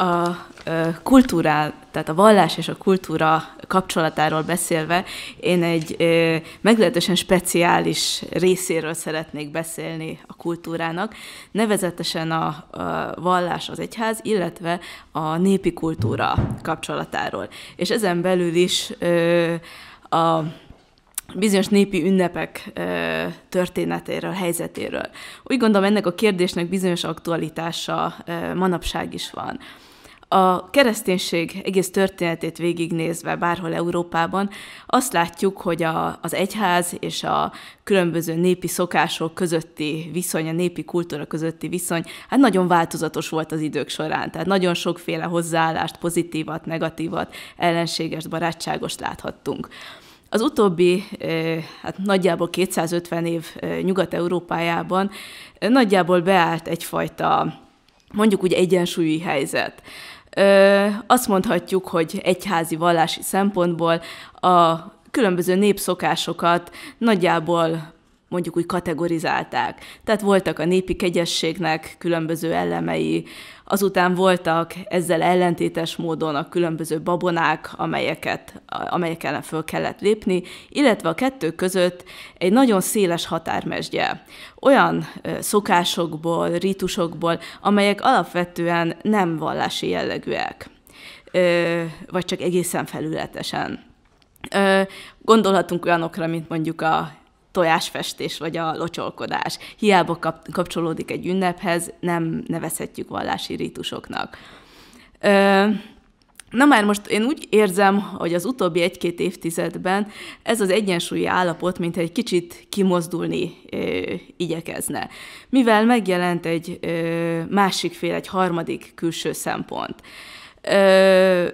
a kultúrál, tehát a vallás és a kultúra kapcsolatáról beszélve, én egy meglehetősen speciális részéről szeretnék beszélni a kultúrának, nevezetesen a, vallás az egyház, illetve a népi kultúra kapcsolatáról. És ezen belül is a bizonyos népi ünnepek ö, történetéről, helyzetéről. Úgy gondolom, ennek a kérdésnek bizonyos aktualitása ö, manapság is van. A kereszténység egész történetét végignézve bárhol Európában azt látjuk, hogy a, az egyház és a különböző népi szokások közötti viszony, a népi kultúra közötti viszony, hát nagyon változatos volt az idők során. Tehát nagyon sokféle hozzáállást, pozitívat, negatívat, ellenséges, barátságos láthattunk. Az utóbbi, eh, hát nagyjából 250 év eh, Nyugat-Európájában eh, nagyjából beállt egyfajta mondjuk úgy egyensúlyi helyzet. Ö, azt mondhatjuk, hogy egyházi vallási szempontból a különböző népszokásokat nagyjából mondjuk úgy kategorizálták. Tehát voltak a népi kegyességnek különböző elemei, azután voltak ezzel ellentétes módon a különböző babonák, amelyeket, amelyek ellen föl kellett lépni, illetve a kettő között egy nagyon széles határmesdje. Olyan szokásokból, ritusokból, amelyek alapvetően nem vallási jellegűek, vagy csak egészen felületesen. Gondolhatunk olyanokra, mint mondjuk a tojásfestés vagy a locsolkodás. Hiába kap- kapcsolódik egy ünnephez, nem nevezhetjük vallási rítusoknak. Ö, Na már most én úgy érzem, hogy az utóbbi egy-két évtizedben ez az egyensúlyi állapot, mint egy kicsit kimozdulni ö, igyekezne. Mivel megjelent egy ö, másik fél, egy harmadik külső szempont. Ö,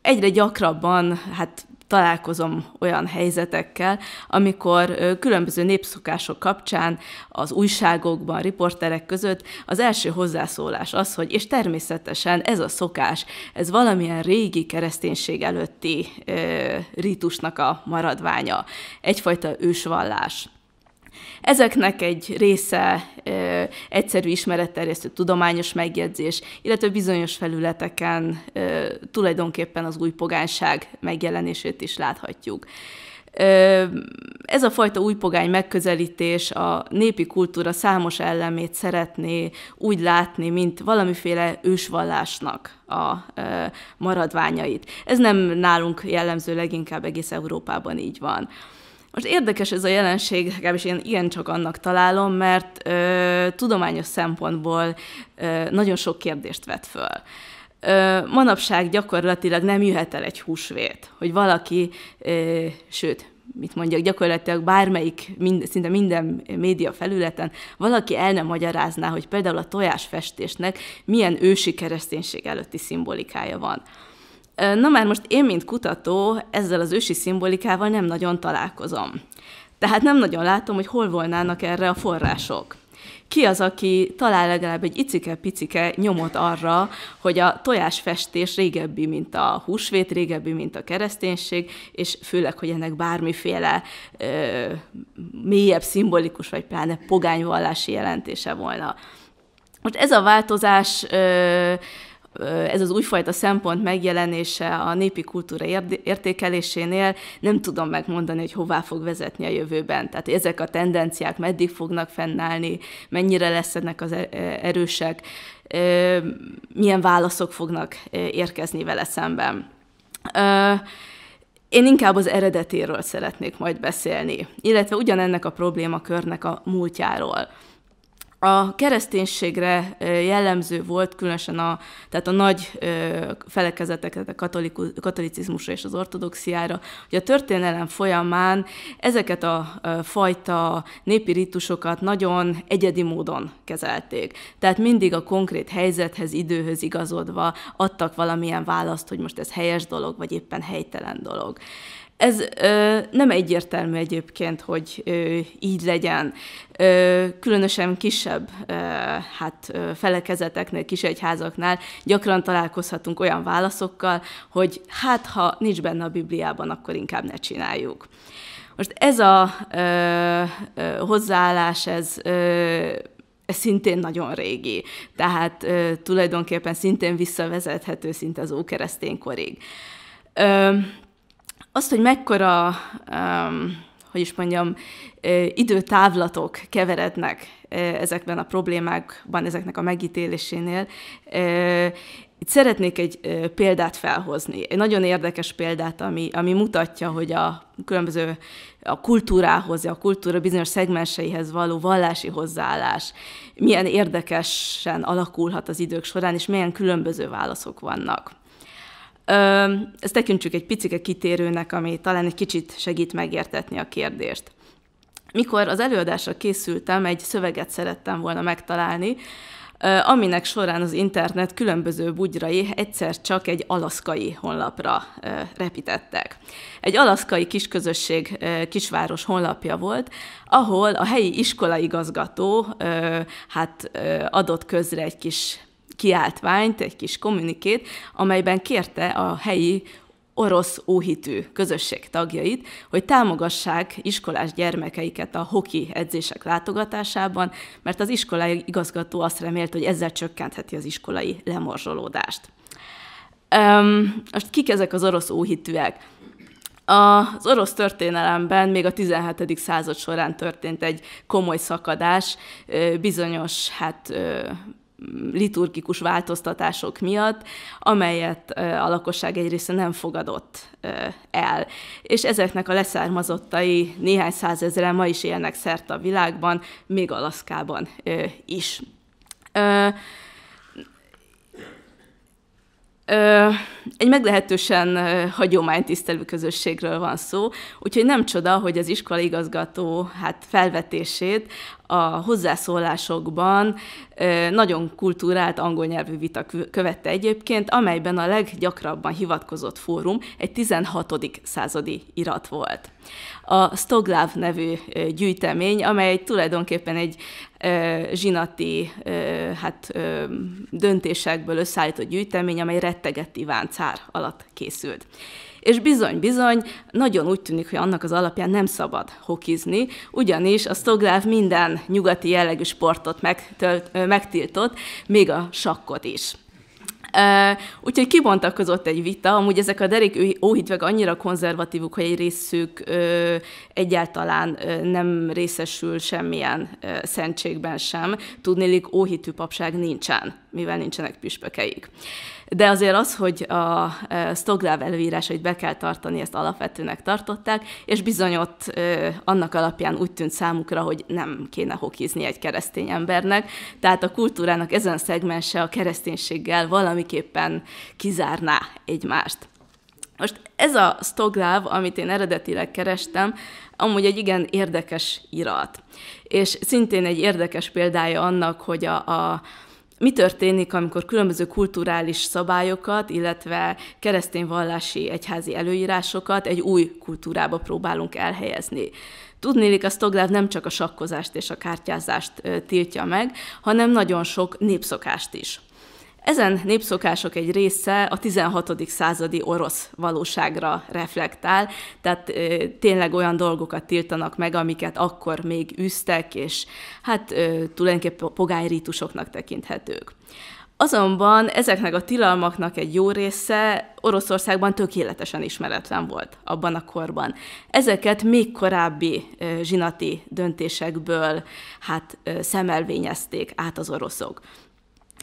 egyre gyakrabban, hát találkozom olyan helyzetekkel, amikor különböző népszokások kapcsán az újságokban, riporterek között az első hozzászólás az, hogy és természetesen ez a szokás, ez valamilyen régi kereszténység előtti ö, rítusnak a maradványa, egyfajta ősvallás. Ezeknek egy része ö, egyszerű ismeretterjesztő tudományos megjegyzés, illetve bizonyos felületeken ö, tulajdonképpen az új pogányság megjelenését is láthatjuk. Ez a fajta újpogány megközelítés a népi kultúra számos ellemét szeretné úgy látni, mint valamiféle ősvallásnak a maradványait. Ez nem nálunk jellemző, leginkább egész Európában így van. Most érdekes ez a jelenség, legalábbis én igencsak annak találom, mert ö, tudományos szempontból ö, nagyon sok kérdést vet föl. Ö, manapság gyakorlatilag nem jöhet el egy húsvét, hogy valaki, ö, sőt, mit mondjak, gyakorlatilag bármelyik, mind, szinte minden média felületen valaki el nem magyarázná, hogy például a tojásfestésnek milyen ősi kereszténység előtti szimbolikája van. Na már most én, mint kutató, ezzel az ősi szimbolikával nem nagyon találkozom. Tehát nem nagyon látom, hogy hol volnának erre a források. Ki az, aki talál legalább egy icike-picike nyomot arra, hogy a tojásfestés régebbi, mint a húsvét, régebbi, mint a kereszténység, és főleg, hogy ennek bármiféle ö, mélyebb, szimbolikus, vagy pláne pogányvallási jelentése volna. Most ez a változás ö, ez az újfajta szempont megjelenése a népi kultúra értékelésénél nem tudom megmondani, hogy hová fog vezetni a jövőben. Tehát ezek a tendenciák meddig fognak fennállni, mennyire lesz ennek az e-, e-, erősek, milyen válaszok fognak érkezni vele szemben. Én inkább az eredetéről szeretnék majd beszélni, illetve ugyanennek a problémakörnek a múltjáról a kereszténységre jellemző volt, különösen a, tehát a nagy felekezetekre, a katolicizmusra és az ortodoxiára, hogy a történelem folyamán ezeket a fajta népi ritusokat nagyon egyedi módon kezelték. Tehát mindig a konkrét helyzethez, időhöz igazodva adtak valamilyen választ, hogy most ez helyes dolog, vagy éppen helytelen dolog. Ez ö, nem egyértelmű egyébként, hogy ö, így legyen. Ö, különösen kisebb ö, hát ö, felekezeteknél, kisegyházaknál gyakran találkozhatunk olyan válaszokkal, hogy hát ha nincs benne a Bibliában, akkor inkább ne csináljuk. Most ez a ö, ö, hozzáállás, ez ö, ez szintén nagyon régi, tehát ö, tulajdonképpen szintén visszavezethető szinte az korig. Ö, azt, hogy mekkora, um, hogy is mondjam, időtávlatok keverednek ezekben a problémákban, ezeknek a megítélésénél. Itt szeretnék egy példát felhozni, egy nagyon érdekes példát, ami, ami mutatja, hogy a különböző a kultúrához, a kultúra bizonyos szegmenseihez való vallási hozzáállás milyen érdekesen alakulhat az idők során, és milyen különböző válaszok vannak. Ezt tekintsük egy picike kitérőnek, ami talán egy kicsit segít megértetni a kérdést. Mikor az előadásra készültem, egy szöveget szerettem volna megtalálni, aminek során az internet különböző bugyrai egyszer csak egy alaszkai honlapra repítettek. Egy alaszkai kisközösség kisváros honlapja volt, ahol a helyi iskolaigazgató hát adott közre egy kis kiáltványt, egy kis kommunikét, amelyben kérte a helyi orosz óhitű közösség tagjait, hogy támogassák iskolás gyermekeiket a hoki edzések látogatásában, mert az iskolai igazgató azt remélt, hogy ezzel csökkentheti az iskolai lemorzsolódást. Um, most kik ezek az orosz óhitűek? Az orosz történelemben még a 17. század során történt egy komoly szakadás bizonyos hát, liturgikus változtatások miatt, amelyet a lakosság egy része nem fogadott el. És ezeknek a leszármazottai néhány százezre ma is élnek szert a világban, még Alaszkában is. Ö, egy meglehetősen hagyománytisztelő közösségről van szó, úgyhogy nem csoda, hogy az igazgató hát felvetését a hozzászólásokban ö, nagyon kultúrált angol nyelvű vita követte egyébként, amelyben a leggyakrabban hivatkozott fórum egy 16. századi irat volt a Stoglav nevű gyűjtemény, amely tulajdonképpen egy zsinati hát, döntésekből összeállított gyűjtemény, amely rettegett Iván cár alatt készült. És bizony-bizony, nagyon úgy tűnik, hogy annak az alapján nem szabad hokizni, ugyanis a Stoglav minden nyugati jellegű sportot megtilt, megtiltott, még a sakkot is. Úgyhogy kibontakozott egy vita, amúgy ezek a derék óhitvek annyira konzervatívuk, hogy egy részük egyáltalán nem részesül semmilyen szentségben sem. Tudnélik, óhitű papság nincsen, mivel nincsenek püspökeik. De azért az, hogy a Stogláv előírásait be kell tartani, ezt alapvetőnek tartották, és bizony ott annak alapján úgy tűnt számukra, hogy nem kéne hokizni egy keresztény embernek. Tehát a kultúrának ezen szegmense a kereszténységgel valami valamiképpen kizárná egymást. Most ez a Stogláv, amit én eredetileg kerestem, amúgy egy igen érdekes irat. És szintén egy érdekes példája annak, hogy a, a mi történik, amikor különböző kulturális szabályokat, illetve keresztény vallási egyházi előírásokat egy új kultúrába próbálunk elhelyezni. Tudnélik, a Stogláv nem csak a sakkozást és a kártyázást tiltja meg, hanem nagyon sok népszokást is. Ezen népszokások egy része a 16. századi orosz valóságra reflektál, tehát tényleg olyan dolgokat tiltanak meg, amiket akkor még üztek, és hát tulajdonképpen pogányrítusoknak tekinthetők. Azonban ezeknek a tilalmaknak egy jó része Oroszországban tökéletesen ismeretlen volt abban a korban. Ezeket még korábbi zsinati döntésekből hát szemelvényezték át az oroszok.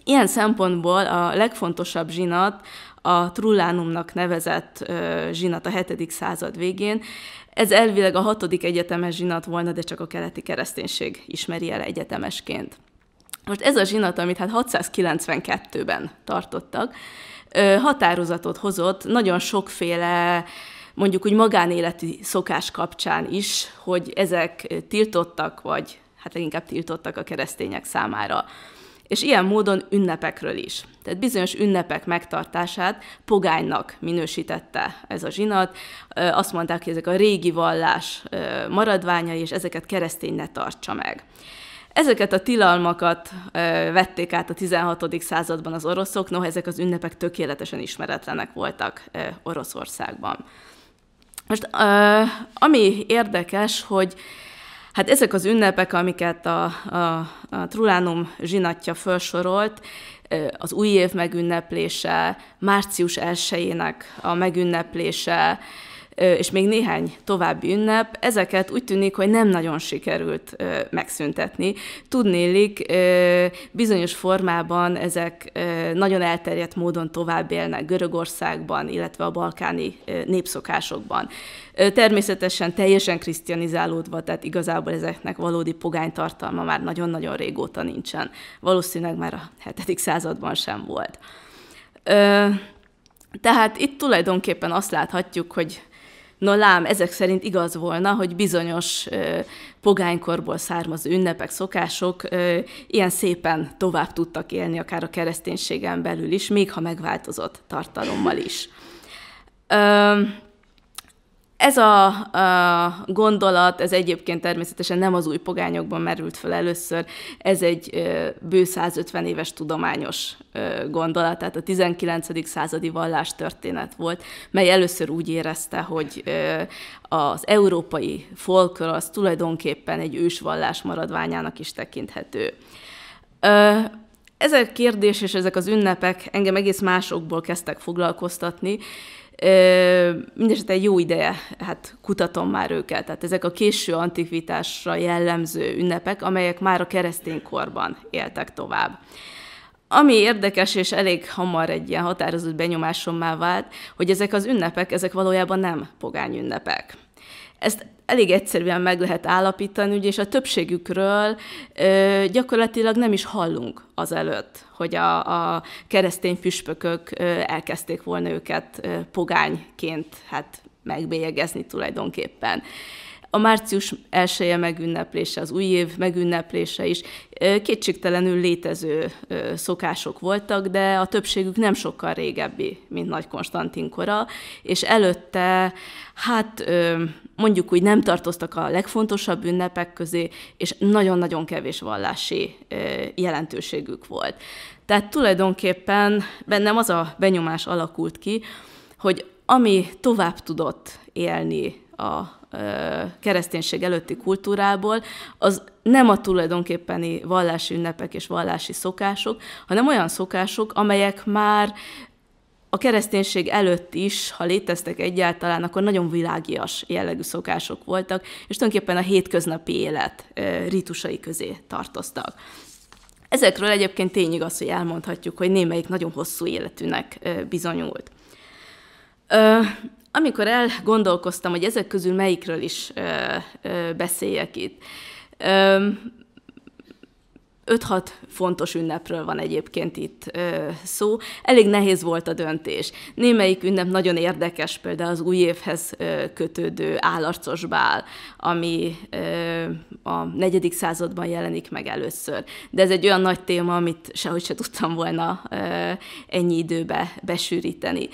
Ilyen szempontból a legfontosabb zsinat a Trullánumnak nevezett zsinat a 7. század végén. Ez elvileg a hatodik egyetemes zsinat volna, de csak a keleti kereszténység ismeri el egyetemesként. Most ez a zsinat, amit hát 692-ben tartottak, határozatot hozott nagyon sokféle mondjuk úgy magánéleti szokás kapcsán is, hogy ezek tiltottak, vagy hát leginkább tiltottak a keresztények számára és ilyen módon ünnepekről is. Tehát bizonyos ünnepek megtartását pogánynak minősítette ez a zsinat. Azt mondták, hogy ezek a régi vallás maradványai, és ezeket keresztény ne tartsa meg. Ezeket a tilalmakat vették át a 16. században az oroszok, noha ezek az ünnepek tökéletesen ismeretlenek voltak Oroszországban. Most ami érdekes, hogy Hát ezek az ünnepek, amiket a, a, a Trulánum zsinatja felsorolt, az új év megünneplése, március 1 a megünneplése, és még néhány további ünnep, ezeket úgy tűnik, hogy nem nagyon sikerült megszüntetni. Tudnélik, bizonyos formában ezek nagyon elterjedt módon tovább élnek Görögországban, illetve a balkáni népszokásokban. Természetesen teljesen krisztianizálódva, tehát igazából ezeknek valódi pogánytartalma már nagyon-nagyon régóta nincsen. Valószínűleg már a 7. században sem volt. Tehát itt tulajdonképpen azt láthatjuk, hogy No lám, ezek szerint igaz volna, hogy bizonyos ö, pogánykorból származó ünnepek, szokások ö, ilyen szépen tovább tudtak élni, akár a kereszténységen belül is, még ha megváltozott tartalommal is. Ö, ez a, a gondolat, ez egyébként természetesen nem az új pogányokban merült fel először, ez egy bő 150 éves tudományos gondolat, tehát a 19. századi vallástörténet volt, mely először úgy érezte, hogy az európai folkör az tulajdonképpen egy ősvallás maradványának is tekinthető. Ez a kérdés és ezek az ünnepek engem egész másokból kezdtek foglalkoztatni, Mindenesetre jó ideje, hát kutatom már őket. Tehát ezek a késő antikvitásra jellemző ünnepek, amelyek már a keresztény korban éltek tovább. Ami érdekes, és elég hamar egy ilyen határozott benyomásom vált, hogy ezek az ünnepek, ezek valójában nem pogány ünnepek. Ezt elég egyszerűen meg lehet állapítani, ugye, és a többségükről ö, gyakorlatilag nem is hallunk azelőtt, hogy a, a keresztény püspökök ö, elkezdték volna őket ö, pogányként hát megbélyegezni tulajdonképpen a március elsője megünneplése, az új év megünneplése is kétségtelenül létező szokások voltak, de a többségük nem sokkal régebbi, mint Nagy Konstantin kora, és előtte, hát mondjuk úgy nem tartoztak a legfontosabb ünnepek közé, és nagyon-nagyon kevés vallási jelentőségük volt. Tehát tulajdonképpen bennem az a benyomás alakult ki, hogy ami tovább tudott élni a kereszténység előtti kultúrából, az nem a tulajdonképpeni vallási ünnepek és vallási szokások, hanem olyan szokások, amelyek már a kereszténység előtt is, ha léteztek egyáltalán, akkor nagyon világias jellegű szokások voltak, és tulajdonképpen a hétköznapi élet ritusai közé tartoztak. Ezekről egyébként tényleg az, hogy elmondhatjuk, hogy némelyik nagyon hosszú életűnek bizonyult amikor elgondolkoztam, hogy ezek közül melyikről is ö, ö, beszéljek itt, 5-6 fontos ünnepről van egyébként itt ö, szó. Elég nehéz volt a döntés. Némelyik ünnep nagyon érdekes, például az új évhez ö, kötődő állarcos bál, ami ö, a negyedik században jelenik meg először. De ez egy olyan nagy téma, amit sehogy se tudtam volna ö, ennyi időbe besűríteni.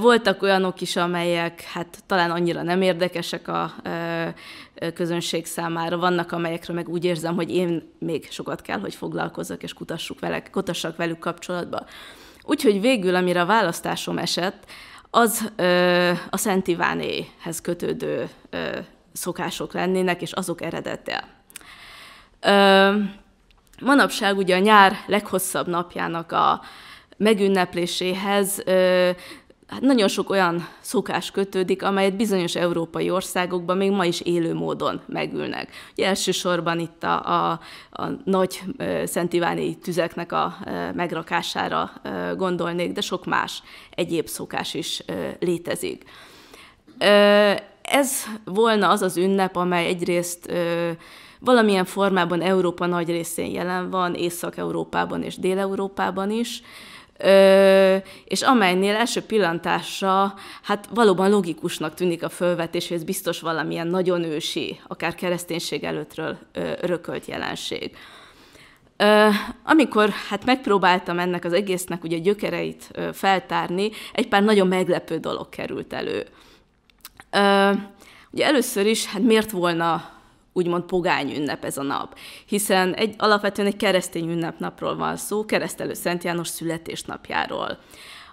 Voltak olyanok is, amelyek hát talán annyira nem érdekesek a közönség számára, vannak amelyekről meg úgy érzem, hogy én még sokat kell, hogy foglalkozzak és kutassuk velek, kutassak velük kapcsolatba. Úgyhogy végül, amire a választásom esett, az ö, a Szent Ivánéhez kötődő ö, szokások lennének, és azok eredete. Ö, manapság ugye a nyár leghosszabb napjának a megünnepléséhez ö, hát nagyon sok olyan szokás kötődik, amelyet bizonyos európai országokban még ma is élő módon megülnek. Ugye elsősorban itt a, a, a nagy Szent Iváni tüzeknek a megrakására gondolnék, de sok más egyéb szokás is létezik. Ez volna az az ünnep, amely egyrészt valamilyen formában Európa nagy részén jelen van, Észak-Európában és Dél-Európában is, Ö, és amelynél első pillantásra hát valóban logikusnak tűnik a fölvetés, hogy ez biztos valamilyen nagyon ősi, akár kereszténység előttről ö, örökölt jelenség. Ö, amikor hát megpróbáltam ennek az egésznek ugye gyökereit ö, feltárni, egy pár nagyon meglepő dolog került elő. Ö, ugye először is, hát miért volna úgymond pogány ünnep ez a nap, hiszen egy, alapvetően egy keresztény ünnepnapról van szó, keresztelő Szent János születésnapjáról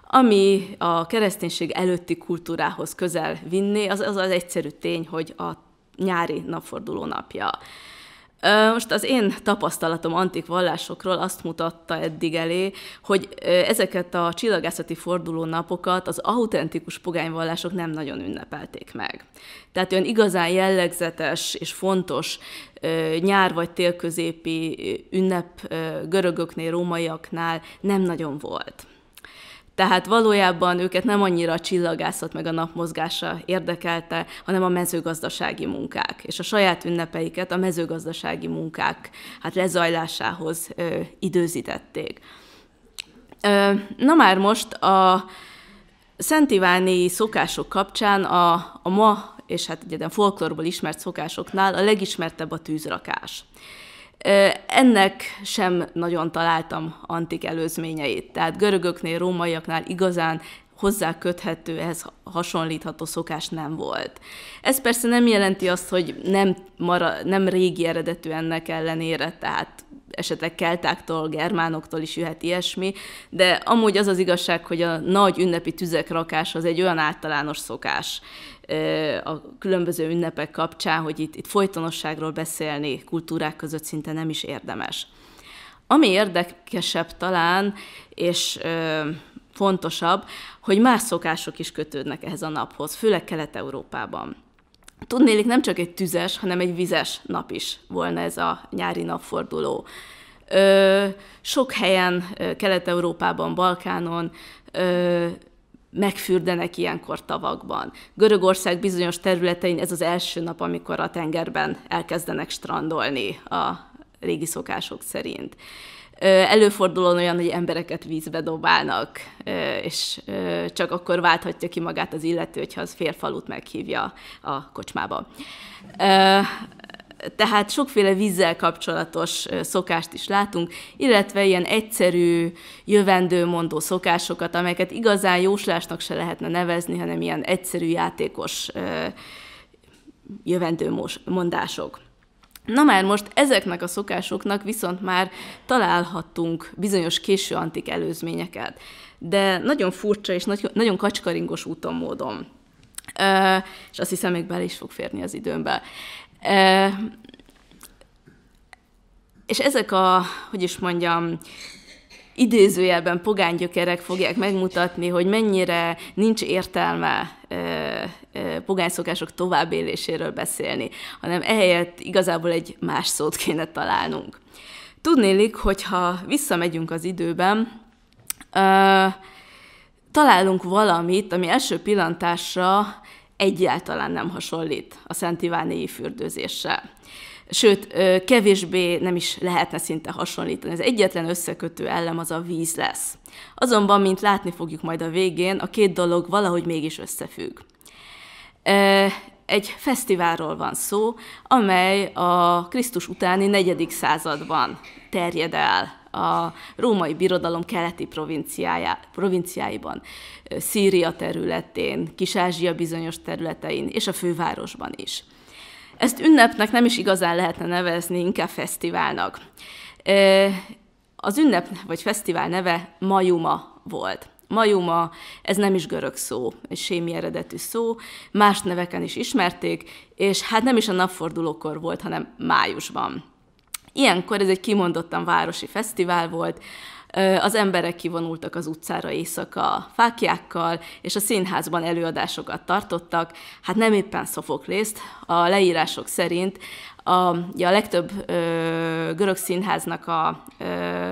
ami a kereszténység előtti kultúrához közel vinné, az az, az egyszerű tény, hogy a nyári napforduló napja. Most az én tapasztalatom antik vallásokról azt mutatta eddig elé, hogy ezeket a csillagászati fordulónapokat az autentikus pogányvallások nem nagyon ünnepelték meg. Tehát olyan igazán jellegzetes és fontos nyár vagy télközépi középi ünnep görögöknél, rómaiaknál nem nagyon volt. Tehát valójában őket nem annyira a csillagászat meg a napmozgása érdekelte, hanem a mezőgazdasági munkák, és a saját ünnepeiket a mezőgazdasági munkák hát lezajlásához ö, időzítették. Ö, na már most a Szent Iváni szokások kapcsán a, a ma, és hát egyébként folklorból ismert szokásoknál a legismertebb a tűzrakás. Ennek sem nagyon találtam antik előzményeit. Tehát görögöknél, rómaiaknál igazán hozzá köthető, ehhez hasonlítható szokás nem volt. Ez persze nem jelenti azt, hogy nem, mara, nem régi eredetű ennek ellenére, tehát esetleg keltáktól, germánoktól is jöhet ilyesmi, de amúgy az az igazság, hogy a nagy ünnepi tüzek rakás az egy olyan általános szokás, a különböző ünnepek kapcsán, hogy itt, itt folytonosságról beszélni kultúrák között szinte nem is érdemes. Ami érdekesebb talán, és fontosabb, hogy más szokások is kötődnek ehhez a naphoz, főleg Kelet-Európában. Tudnélik, nem csak egy tüzes, hanem egy vizes nap is volna ez a nyári napforduló. Ö, sok helyen, Kelet-Európában, Balkánon ö, megfürdenek ilyenkor tavakban. Görögország bizonyos területein ez az első nap, amikor a tengerben elkezdenek strandolni a régi szokások szerint. Előfordul olyan, hogy embereket vízbe dobálnak, és csak akkor válthatja ki magát az illető, hogyha az félfalut meghívja a kocsmába tehát sokféle vízzel kapcsolatos szokást is látunk, illetve ilyen egyszerű, jövendőmondó szokásokat, amelyeket igazán jóslásnak se lehetne nevezni, hanem ilyen egyszerű játékos jövendőmondások. Na már most ezeknek a szokásoknak viszont már találhattunk bizonyos késő antik előzményeket, de nagyon furcsa és nagyon kacskaringos úton módon. Uh, és azt hiszem, még bele is fog férni az időmbe. És ezek a, hogy is mondjam, idézőjelben pogánygyökerek fogják megmutatni, hogy mennyire nincs értelme pogányszokások továbbéléséről beszélni, hanem ehelyett igazából egy más szót kéne találnunk. Tudnélik, hogyha visszamegyünk az időben, találunk valamit, ami első pillantásra egyáltalán nem hasonlít a Szent Ivánéi fürdőzéssel. Sőt, kevésbé nem is lehetne szinte hasonlítani. Az egyetlen összekötő elem az a víz lesz. Azonban, mint látni fogjuk majd a végén, a két dolog valahogy mégis összefügg egy fesztiválról van szó, amely a Krisztus utáni negyedik században terjed el a római birodalom keleti provinciáiban, Szíria területén, Kis-Ázsia bizonyos területein és a fővárosban is. Ezt ünnepnek nem is igazán lehetne nevezni, inkább fesztiválnak. Az ünnep vagy fesztivál neve Majuma volt. Majuma, ez nem is görög szó, egy sémi eredetű szó, más neveken is ismerték, és hát nem is a napfordulókor volt, hanem májusban. Ilyenkor ez egy kimondottan városi fesztivál volt, az emberek kivonultak az utcára éjszaka fákjákkal, és a színházban előadásokat tartottak, hát nem éppen szofoklészt, a leírások szerint a, a legtöbb ö, görög színháznak a ö,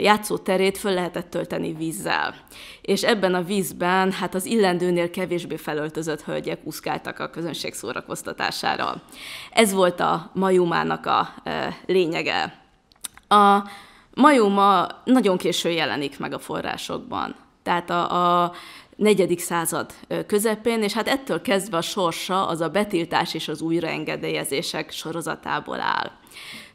játszóterét föl lehetett tölteni vízzel. És ebben a vízben hát az illendőnél kevésbé felöltözött hölgyek úszkáltak a közönség szórakoztatására. Ez volt a majumának a lényege. A majuma nagyon későn jelenik meg a forrásokban. Tehát a, a negyedik század közepén, és hát ettől kezdve a sorsa az a betiltás és az újraengedélyezések sorozatából áll.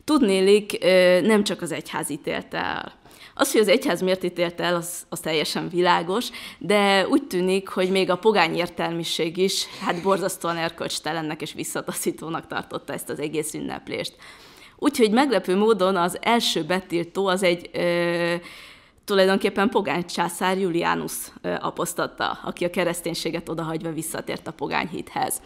Tudnélik, nem csak az egyház ítélte el. Az, hogy az egyház miért ítélte el, az, az teljesen világos, de úgy tűnik, hogy még a pogány értelmiség is hát borzasztóan erkölcstelennek és visszataszítónak tartotta ezt az egész ünneplést. Úgyhogy meglepő módon az első betiltó az egy ö, tulajdonképpen pogány császár Julianus apostatta, aki a kereszténységet odahagyva visszatért a pogány hithez.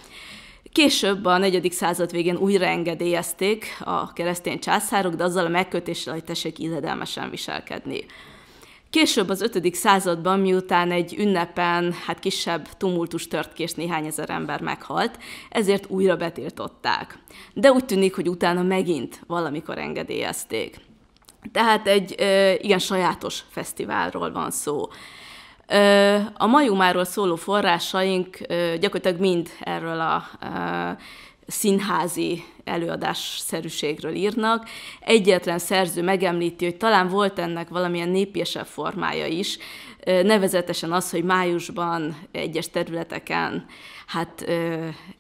Később a negyedik század végén újra engedélyezték a keresztény császárok, de azzal a megkötéssel, hogy tessék illedelmesen viselkedni. Később az 5. században, miután egy ünnepen hát kisebb tumultus tört ki, és néhány ezer ember meghalt, ezért újra betiltották. De úgy tűnik, hogy utána megint valamikor engedélyezték. Tehát egy igen sajátos fesztiválról van szó. A majumáról szóló forrásaink gyakorlatilag mind erről a színházi előadásszerűségről írnak. Egyetlen szerző megemlíti, hogy talán volt ennek valamilyen népiesebb formája is, nevezetesen az, hogy májusban egyes területeken hát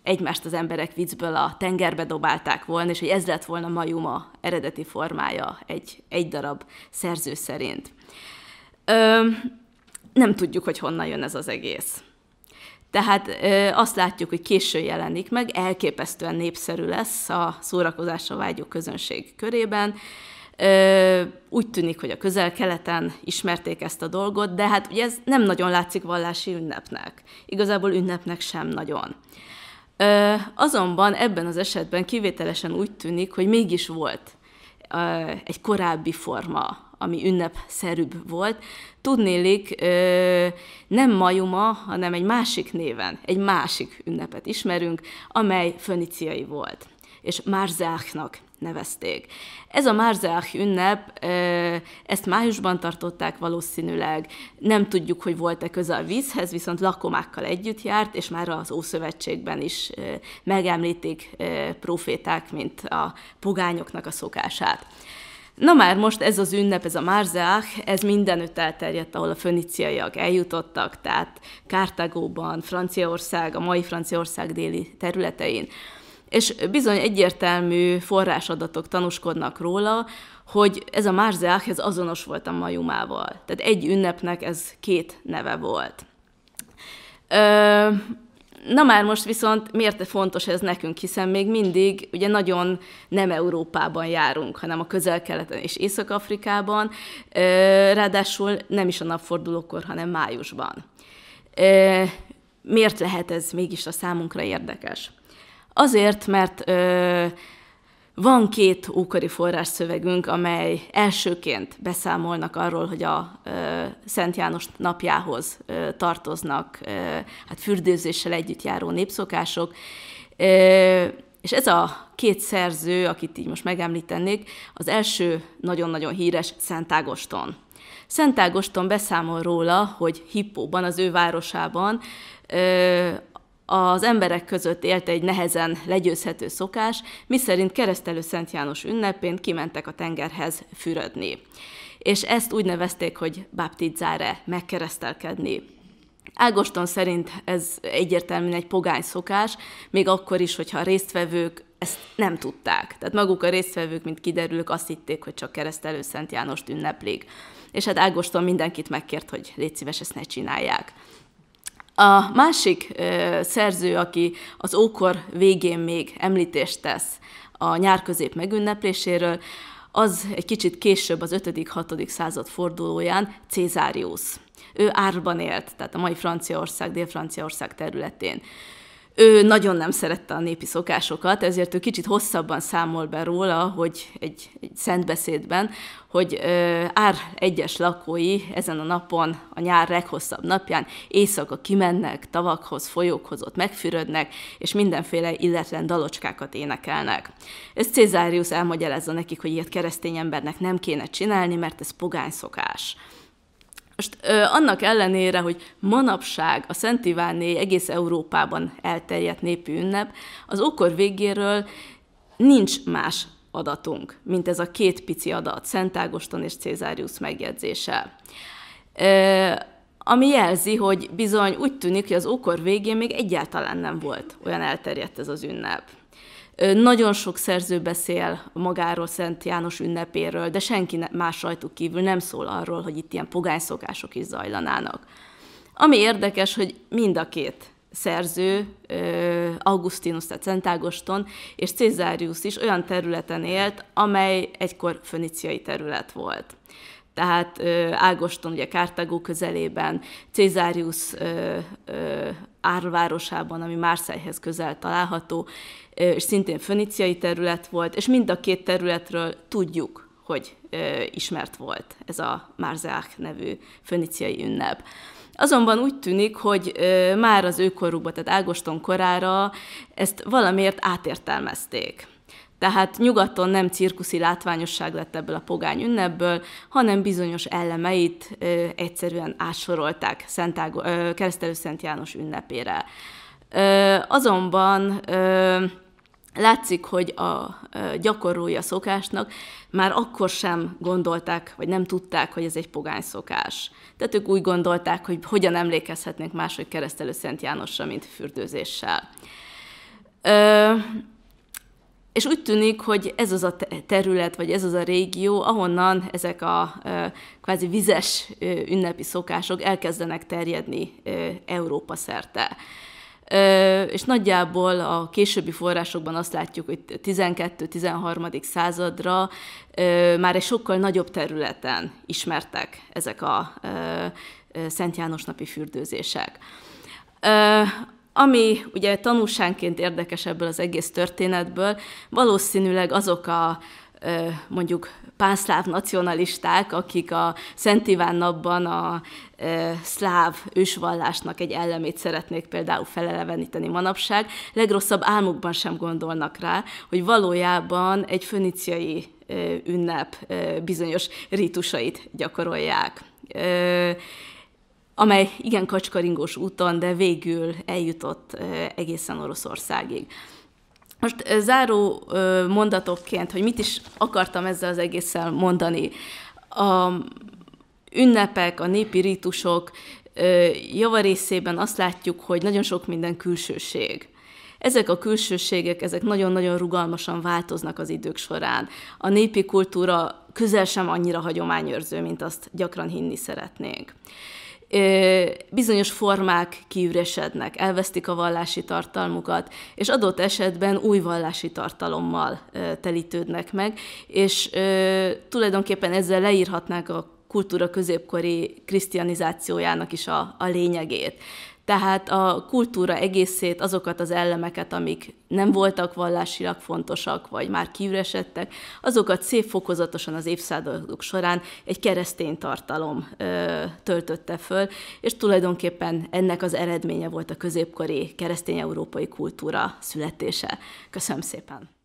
egymást az emberek viccből a tengerbe dobálták volna, és hogy ez lett volna majuma eredeti formája egy, egy darab szerző szerint nem tudjuk, hogy honnan jön ez az egész. Tehát ö, azt látjuk, hogy késő jelenik meg, elképesztően népszerű lesz a szórakozásra vágyó közönség körében. Ö, úgy tűnik, hogy a közel-keleten ismerték ezt a dolgot, de hát ugye ez nem nagyon látszik vallási ünnepnek. Igazából ünnepnek sem nagyon. Ö, azonban ebben az esetben kivételesen úgy tűnik, hogy mégis volt ö, egy korábbi forma ami ünnepszerűbb volt, tudnélik nem majuma, hanem egy másik néven, egy másik ünnepet ismerünk, amely föniciai volt, és Márzáknak nevezték. Ez a Márzeach ünnep, ezt májusban tartották valószínűleg, nem tudjuk, hogy volt-e köze a vízhez, viszont lakomákkal együtt járt, és már az Ószövetségben is megemlítik proféták, mint a pogányoknak a szokását. Na már most ez az ünnep, ez a Marzeach, ez mindenütt elterjedt, ahol a föníciaiak eljutottak, tehát Kártagóban, Franciaország, a mai Franciaország déli területein. És bizony egyértelmű forrásadatok tanúskodnak róla, hogy ez a Marzeach, ez azonos volt a majumával. Tehát egy ünnepnek ez két neve volt. Ö, Na már most viszont miért fontos ez nekünk, hiszen még mindig ugye nagyon nem Európában járunk, hanem a közel-keleten és Észak-Afrikában, ráadásul nem is a napfordulókor, hanem májusban. Miért lehet ez mégis a számunkra érdekes? Azért, mert van két ókori forrásszövegünk, amely elsőként beszámolnak arról, hogy a ö, Szent János napjához ö, tartoznak ö, hát fürdőzéssel együtt járó népszokások, ö, és ez a két szerző, akit így most megemlítenék, az első nagyon-nagyon híres Szent Ágoston. Szent Ágoston beszámol róla, hogy Hippóban, az ő városában ö, az emberek között élt egy nehezen legyőzhető szokás, miszerint keresztelő Szent János ünnepén kimentek a tengerhez fürödni. És ezt úgy nevezték, hogy Baptizára megkeresztelkedni. Ágoston szerint ez egyértelműen egy pogány szokás, még akkor is, hogyha a résztvevők ezt nem tudták. Tehát maguk a résztvevők, mint kiderülök, azt hitték, hogy csak keresztelő Szent Jánost ünneplik. És hát Ágoston mindenkit megkért, hogy légy szíves, ezt ne csinálják. A másik szerző, aki az ókor végén még említést tesz a nyár közép megünnepléséről, az egy kicsit később, az 5.-6. század fordulóján Cézáriusz. Ő árban élt, tehát a mai Franciaország, Dél-Franciaország területén. Ő nagyon nem szerette a népi szokásokat, ezért ő kicsit hosszabban számol be róla, hogy egy, egy szentbeszédben, hogy ö, ár egyes lakói ezen a napon, a nyár leghosszabb napján éjszaka kimennek, tavakhoz, folyókhoz ott megfürödnek, és mindenféle illetlen dalocskákat énekelnek. Ez Cézárius elmagyarázza nekik, hogy ilyet keresztény embernek nem kéne csinálni, mert ez pogány szokás. Most ö, annak ellenére, hogy manapság a Szent Ivánné egész Európában elterjedt népi ünnep, az ókor végéről nincs más adatunk, mint ez a két pici adat, Szent Ágoston és Cézárius megjegyzése. Ö, ami jelzi, hogy bizony úgy tűnik, hogy az ókor végén még egyáltalán nem volt olyan elterjedt ez az ünnep. Nagyon sok szerző beszél magáról Szent János ünnepéről, de senki más rajtuk kívül nem szól arról, hogy itt ilyen pogány szokások is zajlanának. Ami érdekes, hogy mind a két szerző, Augustinus, tehát Szent Ágoston, és Cézárius is olyan területen élt, amely egykor föniciai terület volt. Tehát Ágoston ugye Kártagó közelében, Cézárius Árvárosában, ami Márszájhez közel található, és szintén föníciai terület volt, és mind a két területről tudjuk, hogy ismert volt ez a Marzeák nevű föníciai ünnep. Azonban úgy tűnik, hogy már az őkorukba, tehát Ágoston korára ezt valamiért átértelmezték. Tehát nyugaton nem cirkuszi látványosság lett ebből a pogány ünnepből, hanem bizonyos elemeit ö, egyszerűen átsorolták Szent Ágo- ö, Keresztelő Szent János ünnepére. Azonban látszik, hogy a gyakorlója szokásnak már akkor sem gondolták, vagy nem tudták, hogy ez egy pogány szokás. Tehát ők úgy gondolták, hogy hogyan emlékezhetnénk máshogy keresztelő Szent Jánosra, mint fürdőzéssel. Ö, és úgy tűnik, hogy ez az a terület, vagy ez az a régió, ahonnan ezek a ö, kvázi vizes ö, ünnepi szokások elkezdenek terjedni ö, Európa szerte. Ö, és nagyjából a későbbi forrásokban azt látjuk, hogy 12-13. századra már egy sokkal nagyobb területen ismertek ezek a Szent János napi fürdőzések. Ami ugye tanulságként érdekes ebből az egész történetből, valószínűleg azok a mondjuk pánszláv nacionalisták, akik a Szent Iván napban a szláv ősvallásnak egy ellemét szeretnék például feleleveníteni manapság, legrosszabb álmukban sem gondolnak rá, hogy valójában egy föniciai ünnep bizonyos rítusait gyakorolják amely igen kacskaringós úton, de végül eljutott egészen Oroszországig. Most záró mondatokként, hogy mit is akartam ezzel az egésszel mondani. A ünnepek, a népi rítusok javarészében azt látjuk, hogy nagyon sok minden külsőség. Ezek a külsőségek, ezek nagyon-nagyon rugalmasan változnak az idők során. A népi kultúra közel sem annyira hagyományőrző, mint azt gyakran hinni szeretnénk bizonyos formák kiüresednek, elvesztik a vallási tartalmukat, és adott esetben új vallási tartalommal telítődnek meg, és tulajdonképpen ezzel leírhatnák a kultúra középkori krisztianizációjának is a, a lényegét tehát a kultúra egészét, azokat az elemeket, amik nem voltak vallásilag fontosak, vagy már kiüresedtek, azokat szép fokozatosan az évszázadok során egy keresztény tartalom ö, töltötte föl, és tulajdonképpen ennek az eredménye volt a középkori keresztény európai kultúra születése. Köszönöm szépen!